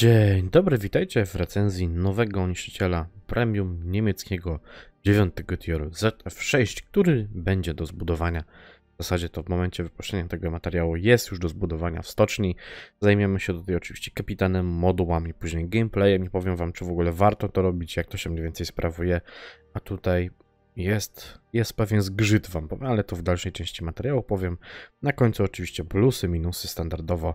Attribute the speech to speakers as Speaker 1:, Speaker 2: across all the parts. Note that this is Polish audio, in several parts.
Speaker 1: Dzień dobry, witajcie w recenzji nowego niszczyciela premium niemieckiego 9 tioru ZF6, który będzie do zbudowania. W zasadzie to w momencie wypuszczenia tego materiału jest już do zbudowania w stoczni. Zajmiemy się tutaj oczywiście kapitanem, modułami, później gameplayem i powiem wam, czy w ogóle warto to robić, jak to się mniej więcej sprawuje. A tutaj jest, jest pewien zgrzyt wam powiem, ale to w dalszej części materiału powiem. Na końcu oczywiście plusy, minusy standardowo,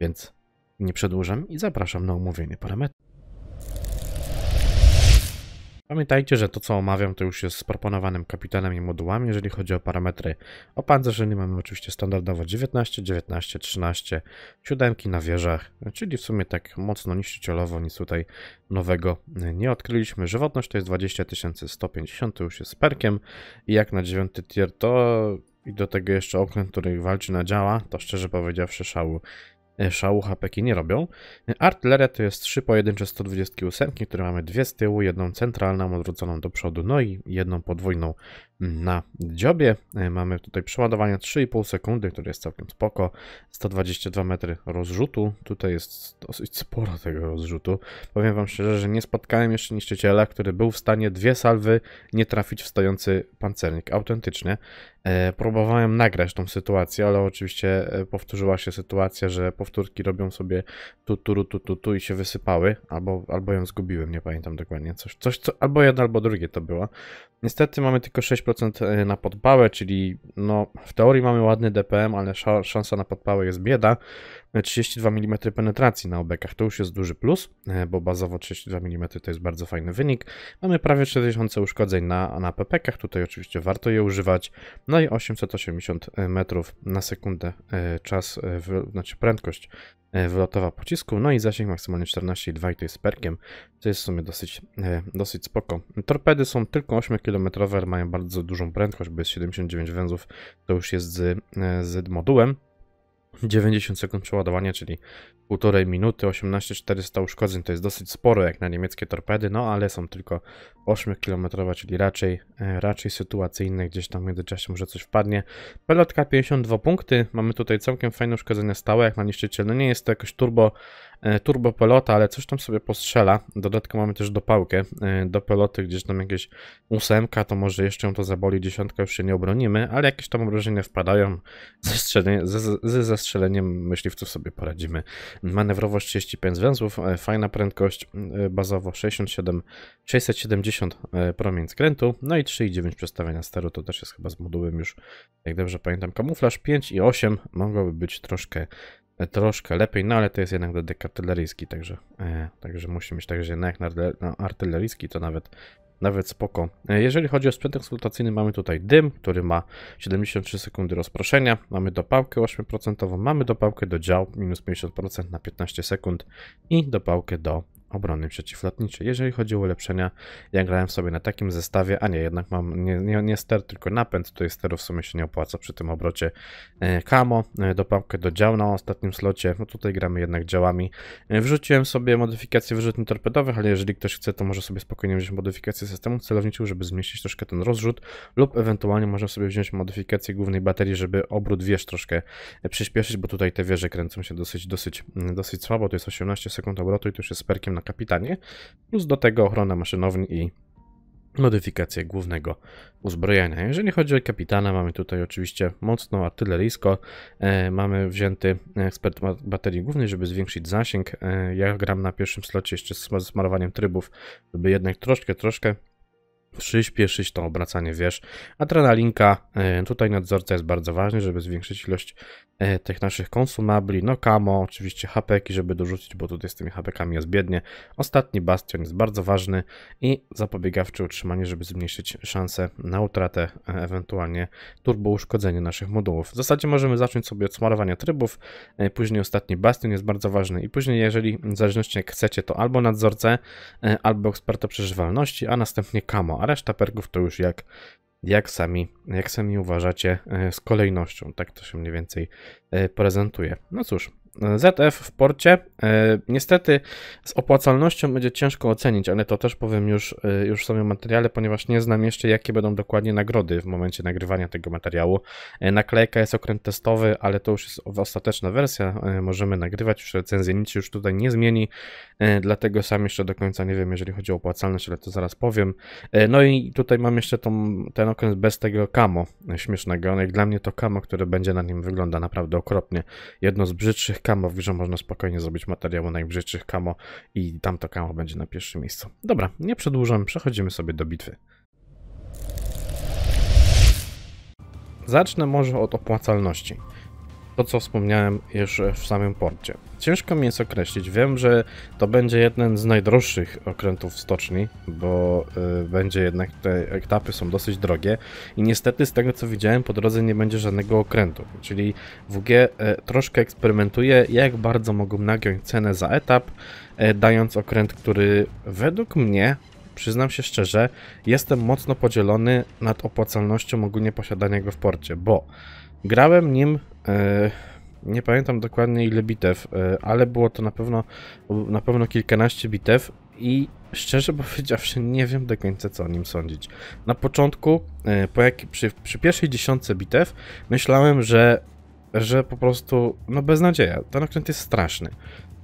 Speaker 1: więc nie przedłużam i zapraszam na omówienie parametrów. Pamiętajcie, że to co omawiam to już jest z proponowanym kapitanem i modułami, jeżeli chodzi o parametry opancerzenia mamy oczywiście standardowo 19, 19, 13, siódemki na wieżach, czyli w sumie tak mocno niszczycielowo nic tutaj nowego nie odkryliśmy. Żywotność to jest 20 150, to już jest perkiem i jak na 9 tier to i do tego jeszcze okręt, który walczy na działa, to szczerze powiedziawszy szału E, szałucha peki nie robią. Artyleria to jest trzy pojedyncze 128, które mamy dwie z tyłu, jedną centralną odwróconą do przodu, no i jedną podwójną na dziobie. E, mamy tutaj przeładowania 3,5 sekundy, które jest całkiem spoko. 122 metry rozrzutu. Tutaj jest dosyć sporo tego rozrzutu. Powiem Wam szczerze, że nie spotkałem jeszcze niszczyciela, który był w stanie dwie salwy nie trafić w stojący pancernik. Autentycznie. E, próbowałem nagrać tą sytuację, ale oczywiście e, powtórzyła się sytuacja, że powtórki robią sobie tu, tu, tu, tu, tu i się wysypały, albo, albo ją zgubiłem, nie pamiętam dokładnie. Coś, coś co, albo jedno, albo drugie to było. Niestety mamy tylko 6% E, na podpałę, czyli no, w teorii mamy ładny DPM, ale szansa na podpałę jest bieda. 32 e, mm penetracji na obekach to już jest duży plus, e, bo bazowo 32 mm to jest bardzo fajny wynik. Mamy prawie 4000 uszkodzeń na, na pepekach, tutaj oczywiście warto je używać. No i 880 metrów na sekundę czas, w, znaczy prędkość E, wylotowa pocisku, no i zasięg maksymalny 14,2 i to jest perkiem, co jest w sumie dosyć, e, dosyć spoko. Torpedy są tylko 8 km, mają bardzo dużą prędkość, bo jest 79 węzłów, to już jest z, e, z modułem. 90 sekund przeładowania, czyli 1,5 minuty, 18400 uszkodzeń to jest dosyć sporo jak na niemieckie torpedy, no ale są tylko 8-kilometrowe, czyli raczej, e, raczej sytuacyjne, gdzieś tam w międzyczasie może coś wpadnie. Pelotka 52 punkty, mamy tutaj całkiem fajne uszkodzenia stałe jak na niszczyciel, no nie jest to jakoś turbo E, turbopelota, ale coś tam sobie postrzela. Dodatkowo mamy też dopałkę e, do peloty, gdzieś tam jakieś ósemka, to może jeszcze ją to zaboli, dziesiątka już się nie obronimy, ale jakieś tam obrażenia wpadają. Ze, strzelenie, ze, ze zastrzeleniem myśliwców sobie poradzimy. Manewrowość 35 węzłów, e, fajna prędkość, bazowo 67, 670 promień skrętu, no i 3,9 przestawienia steru, to też jest chyba z modułem już, jak dobrze pamiętam, kamuflaż 5 i 8 mogłoby być troszkę E, troszkę lepiej, no ale to jest jednak dedek artyleryjski, także, e, także musi mieć także jednak na, artyleryjski to nawet nawet spoko. E, jeżeli chodzi o sprzęt eksploatacyjny, mamy tutaj dym, który ma 73 sekundy rozproszenia, mamy dopałkę 8%, mamy dopałkę do dział minus 50% na 15 sekund i dopałkę do obrony przeciwlotniczej. Jeżeli chodzi o ulepszenia, ja grałem sobie na takim zestawie, a nie, jednak mam nie, nie, nie ster, tylko napęd. Tutaj sterów w sumie się nie opłaca przy tym obrocie. E, kamo, e, dopałkę do dział na ostatnim slocie, no tutaj gramy jednak działami. E, wrzuciłem sobie modyfikacje wyrzutni torpedowych, ale jeżeli ktoś chce, to może sobie spokojnie wziąć modyfikację systemu celowniczym, żeby zmniejszyć troszkę ten rozrzut lub ewentualnie można sobie wziąć modyfikację głównej baterii, żeby obrót wież troszkę przyspieszyć, bo tutaj te wieże kręcą się dosyć, dosyć, dosyć słabo, to jest 18 sekund obrotu i to już jest perkiem na kapitanie, plus do tego ochrona maszynowni i modyfikacje głównego uzbrojenia. Jeżeli chodzi o kapitana, mamy tutaj oczywiście mocno artyleryjsko, e, mamy wzięty ekspert baterii głównej, żeby zwiększyć zasięg. E, ja gram na pierwszym slocie jeszcze z, smarowaniem trybów, żeby jednak troszkę, troszkę przyspieszyć to obracanie wiesz Adrenalinka, e, tutaj nadzorca jest bardzo ważny, żeby zwiększyć ilość e, tych naszych konsumabli, no camo oczywiście hapeki, żeby dorzucić, bo tutaj z tymi hapekami jest biednie. Ostatni bastion jest bardzo ważny i zapobiegawcze utrzymanie, żeby zmniejszyć szanse na utratę, e, ewentualnie turbo uszkodzenie naszych modułów. W zasadzie możemy zacząć sobie od smarowania trybów, później ostatni bastion jest bardzo ważny i później jeżeli w zależności jak chcecie, to albo nadzorcę, albo eksperta przeżywalności, a następnie camo a reszta perków to już jak, jak, sami, jak sami uważacie e, z kolejnością. Tak to się mniej więcej e, prezentuje. No cóż, ZF w porcie. E, niestety z opłacalnością będzie ciężko ocenić, ale to też powiem już, e, już w samym materiale, ponieważ nie znam jeszcze jakie będą dokładnie nagrody w momencie nagrywania tego materiału. E, naklejka jest okręt testowy, ale to już jest ostateczna wersja, możemy nagrywać, już recenzję nic już tutaj nie zmieni, dlatego sam jeszcze do końca nie wiem, jeżeli chodzi o opłacalność, ale to zaraz powiem. No i tutaj mam jeszcze tą, ten okręt bez tego kamo śmiesznego, jak no dla mnie to kamo, które będzie na nim wygląda naprawdę okropnie. Jedno z brzydszych kamo w grze można spokojnie zrobić materiał o najbrzydszych kamo i tamto kamo będzie na pierwszym miejscu. Dobra, nie przedłużam, przechodzimy sobie do bitwy. Zacznę może od opłacalności to, co wspomniałem już w samym porcie. Ciężko mi jest określić. Wiem, że to będzie jeden z najdroższych okrętów w stoczni, bo y, będzie jednak te etapy są dosyć drogie i niestety z tego co widziałem po drodze nie będzie żadnego okrętu. Czyli WG y, e, troszkę eksperymentuje, jak bardzo mogą nagiąć cenę za etap, y, dając okręt, który według mnie przyznam się szczerze, jestem mocno podzielony nad opłacalnością ogólnie posiadania go w porcie, bo Grałem nim, e, nie pamiętam dokładnie ile bitew, e, ale było to na pewno, na pewno kilkanaście bitew i szczerze powiedziawszy nie wiem do końca co o nim sądzić. Na początku, e, po jak, przy, przy pierwszej dziesiątce bitew, myślałem, że, że po prostu, no beznadzieja, ten okręt jest straszny.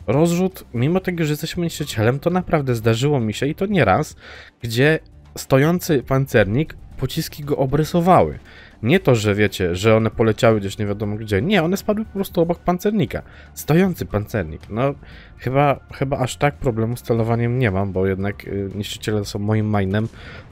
Speaker 1: Rozrzut, mimo tego, że jesteśmy niszczycielem, to naprawdę zdarzyło mi się i to nie raz, gdzie stojący pancernik pociski go obrysowały. Nie to, że wiecie, że one poleciały gdzieś nie wiadomo gdzie. Nie, one spadły po prostu obok pancernika. Stojący pancernik. No, Chyba, chyba aż tak problemu z celowaniem nie mam, bo jednak y, niszczyciele są moim mainem,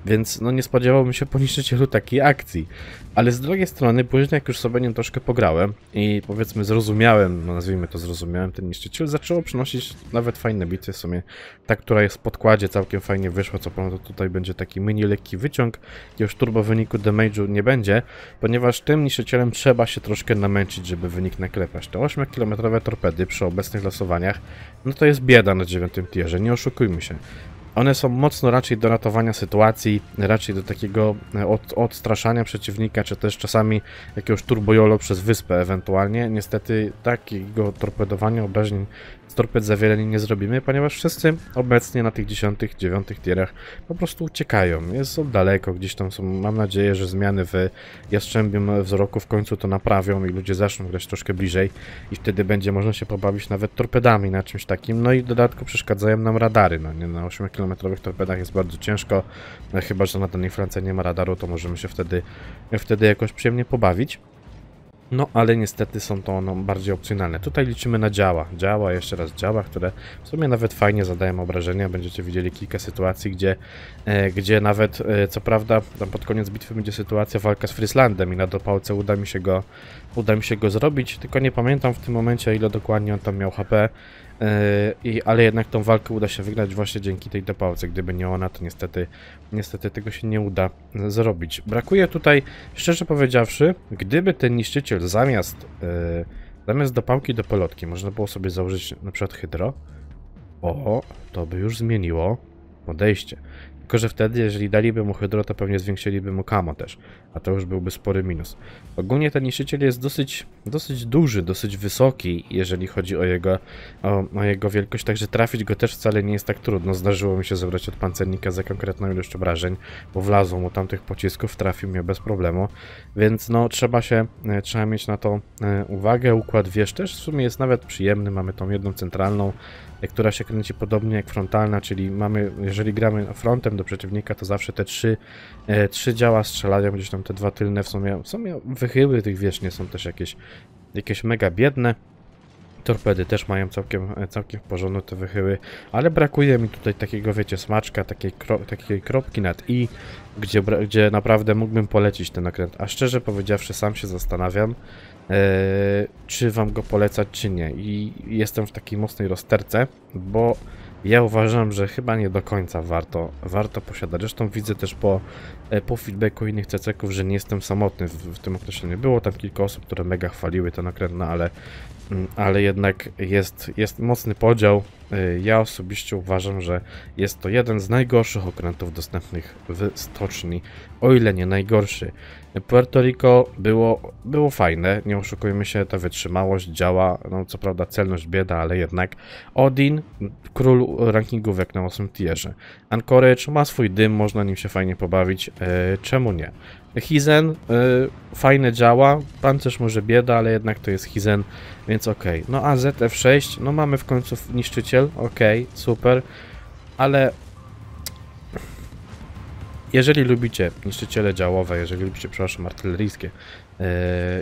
Speaker 1: więc no nie spodziewałbym się po niszczycielu takiej akcji. Ale z drugiej strony, później jak już sobie nim troszkę pograłem i powiedzmy zrozumiałem, no nazwijmy to zrozumiałem, ten niszczyciel zaczęło przynosić nawet fajne bity w sumie. Ta, która jest w podkładzie całkiem fajnie wyszła, co prawda tutaj będzie taki mini lekki wyciąg już turbo wyniku damage'u nie będzie, ponieważ tym niszczycielem trzeba się troszkę namęczyć, żeby wynik naklepać. Te 8-kilometrowe torpedy przy obecnych losowaniach no to jest bieda na dziewiątym tierze, nie oszukujmy się. One są mocno raczej do ratowania sytuacji, raczej do takiego e, od, odstraszania przeciwnika, czy też czasami jakiegoś turbojolo przez wyspę ewentualnie. Niestety takiego torpedowania obrażeń z torped za wiele nie zrobimy, ponieważ wszyscy obecnie na tych 10, 9 tierach po prostu uciekają. Jest od daleko, gdzieś tam są. Mam nadzieję, że zmiany w jastrzębim wzroku w końcu to naprawią i ludzie zaczną grać troszkę bliżej i wtedy będzie można się pobawić nawet torpedami na czymś takim. No i w dodatku przeszkadzają nam radary. No nie, na 8-kilometrowych torpedach jest bardzo ciężko, chyba że na danej flance nie ma radaru, to możemy się wtedy, wtedy jakoś przyjemnie pobawić. No, ale niestety są to one bardziej opcjonalne. Tutaj liczymy na działa. Działa, jeszcze raz działa, które w sumie nawet fajnie zadają obrażenia. Będziecie widzieli kilka sytuacji, gdzie, e, gdzie nawet, e, co prawda, tam pod koniec bitwy będzie sytuacja walka z Frislandem i na dopałce uda mi się go, uda mi się go zrobić, tylko nie pamiętam w tym momencie, ile dokładnie on tam miał HP, Yy, I, ale jednak tą walkę uda się wygrać właśnie dzięki tej dopałce. Gdyby nie ona, to niestety, niestety tego się nie uda zrobić. Brakuje tutaj, szczerze powiedziawszy, gdyby ten niszczyciel zamiast, yy, zamiast dopałki do polotki można było sobie założyć na przykład hydro, o, to by już zmieniło podejście. Tylko, że wtedy, jeżeli daliby mu hydro, to pewnie zwiększyliby mu kamo też, a to już byłby spory minus. Ogólnie ten niszczyciel jest dosyć, dosyć duży, dosyć wysoki, jeżeli chodzi o jego, o, o jego wielkość, także trafić go też wcale nie jest tak trudno. Zdarzyło mi się zebrać od pancernika za konkretną ilość obrażeń, bo wlazło mu tamtych pocisków, trafił mnie bez problemu, więc no trzeba się, e, trzeba mieć na to e, uwagę. Układ wież też w sumie jest nawet przyjemny, mamy tą jedną centralną, E, która się kręci podobnie jak frontalna, czyli mamy, jeżeli gramy frontem do przeciwnika, to zawsze te trzy, e, trzy działa strzelają, gdzieś tam te dwa tylne w sumie, w sumie wychyły tych wiecznie są też jakieś, jakieś mega biedne. Torpedy też mają całkiem, e, całkiem w porządku te wychyły, ale brakuje mi tutaj takiego, wiecie, smaczka, takiej, kro, takiej kropki nad i, gdzie, gdzie naprawdę mógłbym polecić ten nakręt. A szczerze powiedziawszy, sam się zastanawiam, E, czy wam go polecać, czy nie. I jestem w takiej mocnej rozterce, bo ja uważam, że chyba nie do końca warto, warto posiadać. Zresztą widzę też po, e, po feedbacku innych ceceków, że nie jestem samotny w, w tym określeniu. Było tam kilka osób, które mega chwaliły ten okręt, ale, mm, ale jednak jest, jest mocny podział. E, ja osobiście uważam, że jest to jeden z najgorszych okrętów dostępnych w stoczni, o ile nie najgorszy. Puerto Rico było, było fajne, nie oszukujmy się, ta wytrzymałość działa, no co prawda celność bieda, ale jednak. Odin, król rankingówek na 8 tierze. Anchorage ma swój dym, można nim się fajnie pobawić, e, czemu nie? Hizen, yy, fajne działa, pancerz może bieda, ale jednak to jest Hizen, więc okej. Okay. No a ZF6, no mamy w końcu niszczyciel, okej, okay, super, ale jeżeli lubicie niszczyciele działowe, jeżeli lubicie, przepraszam, artyleryjskie, E,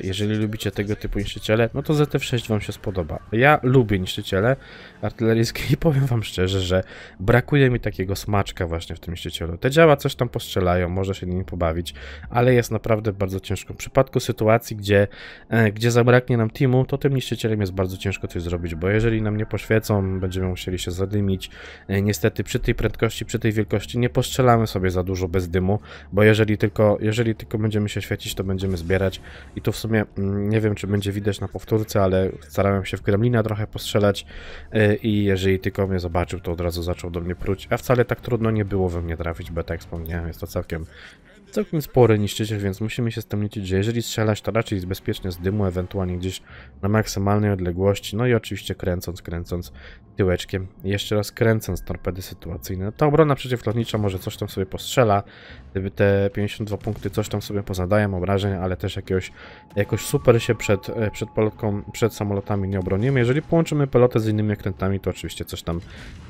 Speaker 1: jeżeli lubicie tego typu niszczyciele, no to ZF-6 Wam się spodoba. Ja lubię niszczyciele artyleryjskie i powiem Wam szczerze, że brakuje mi takiego smaczka właśnie w tym niszczycielu. Te działa coś tam postrzelają, może się nimi pobawić, ale jest naprawdę bardzo ciężko. W przypadku sytuacji, gdzie, e, gdzie zabraknie nam teamu, to tym niszczycielem jest bardzo ciężko coś zrobić, bo jeżeli nam nie poświecą, będziemy musieli się zadymić. E, niestety przy tej prędkości, przy tej wielkości nie postrzelamy sobie za dużo bez dymu, bo jeżeli tylko, jeżeli tylko będziemy się świecić, to będziemy zbierać i tu w sumie mm, nie wiem, czy będzie widać na powtórce, ale starałem się w Kremlinie trochę postrzelać e, i jeżeli tylko mnie zobaczył, to od razu zaczął do mnie pruć. A wcale tak trudno nie było we mnie trafić, bo tak wspomniałem, jest to całkiem całkiem spory niszczyciel, więc musimy się z tym liczyć, że jeżeli strzelać, to raczej jest bezpiecznie z dymu, ewentualnie gdzieś na maksymalnej odległości, no i oczywiście kręcąc, kręcąc tyłeczkiem, jeszcze raz kręcąc torpedy sytuacyjne. Ta obrona przeciwlotnicza może coś tam sobie postrzela, gdyby te 52 punkty coś tam sobie pozadają, obrażeń, ale też jakiegoś, jakoś super się przed, e, przed pelotką, przed samolotami nie obronimy. Jeżeli połączymy pelotę z innymi okrętami, to oczywiście coś tam,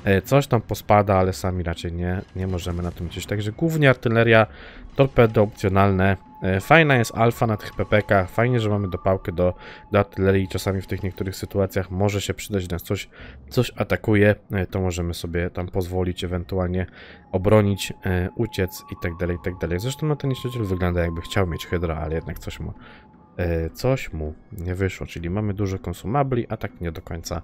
Speaker 1: e, coś tam pospada, ale sami raczej nie, nie możemy na tym liczyć. Także głównie artyleria torpedo opcjonalne. E, fajna jest alfa nad HPPK, fajnie, że mamy dopałkę do, do artylerii, czasami w tych niektórych sytuacjach może się przydać nas coś, coś atakuje, e, to możemy sobie tam pozwolić ewentualnie obronić, e, uciec i tak dalej, i tak dalej. Zresztą na ten niszczyciel wygląda jakby chciał mieć hydra, ale jednak coś mu, E, coś mu nie wyszło, czyli mamy dużo konsumabli, a tak nie do końca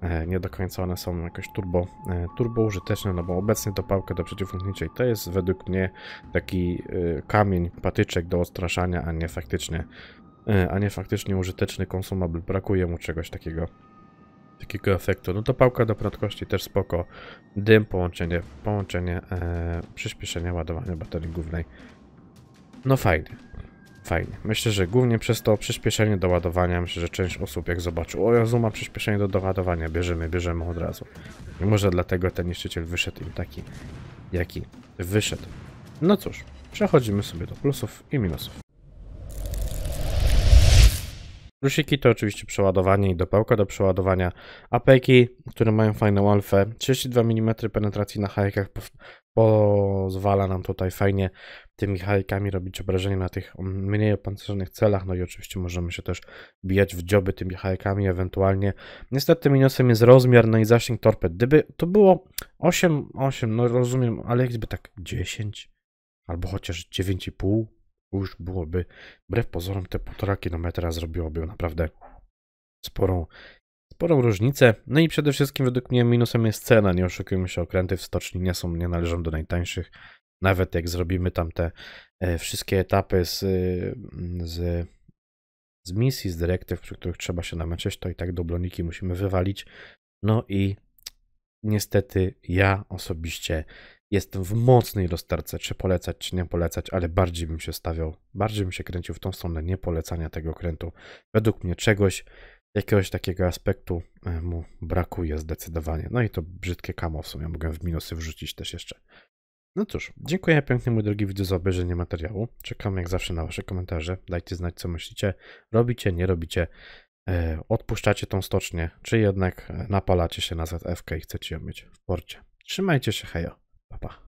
Speaker 1: e, nie do końca one są jakoś turbo, e, turbo użyteczne, no bo obecnie to pałka do przeciwlotniczej to jest według mnie taki kamień, patyczek do odstraszania, a nie faktycznie a nie faktycznie użyteczny konsumable. Brakuje mu czegoś takiego takiego efektu. No to pałka do prędkości też spoko. Dym, połączenie, połączenie e, przyspieszenia ładowania baterii głównej. No fajnie. Fajnie. Myślę, że głównie przez to przyspieszenie do ładowania, myślę, że część osób jak zobaczył, o Jezu, ma przyspieszenie do doładowania, bierzemy, bierzemy od razu. I może dlatego ten niszczyciel wyszedł im taki, jaki wyszedł. No cóż, przechodzimy sobie do plusów i minusów. Plusiki to oczywiście przeładowanie i dopełka do przeładowania. Apeki, które mają fajną alfę, 32 mm penetracji na hajkach pozwala nam tutaj fajnie tymi hajkami robić obrażenia na tych mm, mniej opancerzonych celach, no i oczywiście możemy się też bijać w dzioby tymi hajkami ewentualnie. Niestety minusem jest rozmiar, no i zasięg torped. Gdyby to było 8, 8, no rozumiem, ale jakby tak 10 albo chociaż 9,5 już byłoby, wbrew pozorom te 1,5 kilometra zrobiłoby naprawdę sporą sporą różnicę. No i przede wszystkim według mnie minusem jest cena. Nie oszukujmy się, okręty w stoczni nie są, nie należą do najtańszych. Nawet jak zrobimy tam te e, wszystkie etapy z, mm, z, z misji, z dyrektyw, przy których trzeba się namęczyć, to i tak dubloniki musimy wywalić. No i niestety ja osobiście jestem w mocnej rozterce, czy polecać, czy nie polecać, ale bardziej bym się stawiał, bardziej bym się kręcił w tą stronę niepolecania tego okrętu. Według mnie czegoś, Jakiegoś takiego aspektu e, mu brakuje zdecydowanie. No i to brzydkie kamo w sumie mogę w minusy wrzucić też jeszcze. No cóż, dziękuję pięknie mój drogi widzu za obejrzenie materiału. Czekam jak zawsze na wasze komentarze. Dajcie znać co myślicie, robicie, nie robicie, e, odpuszczacie tą stocznię, czy jednak napalacie się na ZFK i chcecie ją mieć w porcie. Trzymajcie się, hejo, papa. Pa.